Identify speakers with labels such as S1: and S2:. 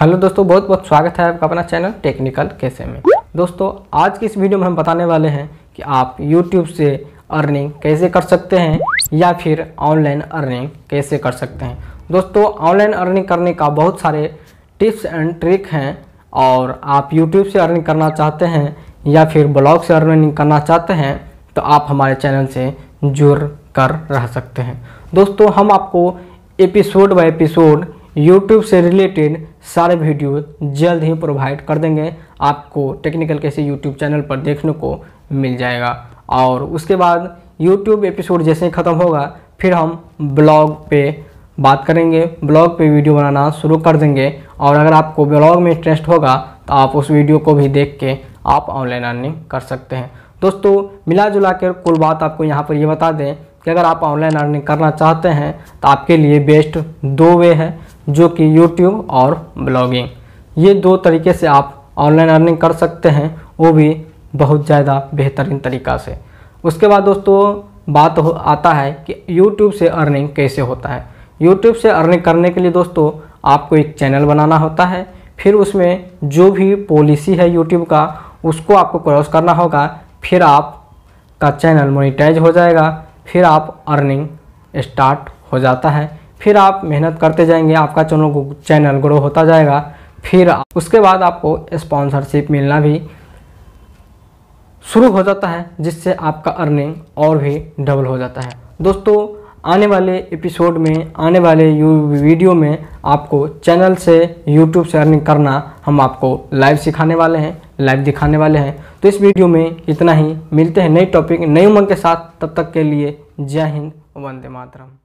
S1: hello दोस्तों बहुत बहुत स्वागत है आपका अपना चैनल टेक्निकल कैसे में दोस्तों आज की इस वीडियो में हम बताने वाले हैं कि आप यूट्यूब से अर्निंग कैसे कर सकते हैं या फिर ऑनलाइन अर्निंग कैसे कर सकते हैं दोस्तों ऑनलाइन अर्निंग करने का बहुत सारे टिप्स एंड ट्रिक हैं और आप यूट्यूब से अर्निंग करना चाहते हैं या फिर ब्लॉग से अर्निंग करना चाहते हैं तो आप हमारे चैनल से जुड़ कर रह सकते हैं दोस्तों हम आपको एपिसोड बाय एपिसोड यूट्यूब से रिलेटेड सारे वीडियो जल्द ही प्रोवाइड कर देंगे आपको टेक्निकल कैसे यूट्यूब चैनल पर देखने को मिल जाएगा और उसके बाद यूट्यूब एपिसोड जैसे ही ख़त्म होगा फिर हम ब्लॉग पे बात करेंगे ब्लॉग पे वीडियो बनाना शुरू कर देंगे और अगर आपको ब्लॉग में इंटरेस्ट होगा तो आप उस वीडियो को भी देख के आप ऑनलाइन अर्निंग कर सकते हैं दोस्तों मिला जुला कर कुल बात आपको यहाँ पर ये बता दें कि अगर आप ऑनलाइन अर्निंग करना चाहते हैं तो आपके लिए बेस्ट दो वे हैं जो कि यूट्यूब और ब्लॉगिंग ये दो तरीके से आप ऑनलाइन अर्निंग कर सकते हैं वो भी बहुत ज़्यादा बेहतरीन तरीका से उसके बाद दोस्तों बात हो आता है कि यूट्यूब से अर्निंग कैसे होता है यूट्यूब से अर्निंग करने के लिए दोस्तों आपको एक चैनल बनाना होता है फिर उसमें जो भी पॉलिसी है यूट्यूब का उसको आपको क्रॉस करना होगा फिर आप का चैनल मोनिटाइज हो जाएगा फिर आप अर्निंग स्टार्ट हो जाता है फिर आप मेहनत करते जाएंगे आपका चैनल चैनल ग्रो होता जाएगा फिर उसके बाद आपको स्पॉन्सरशिप मिलना भी शुरू हो जाता है जिससे आपका अर्निंग और भी डबल हो जाता है दोस्तों आने वाले एपिसोड में आने वाले वीडियो में आपको चैनल से यूट्यूब से अर्निंग करना हम आपको लाइव सिखाने वाले हैं लाइव दिखाने वाले हैं तो इस वीडियो में इतना ही मिलते हैं नए टॉपिक नई उमंग के साथ तब तक के लिए जय हिंद वंदे मातरम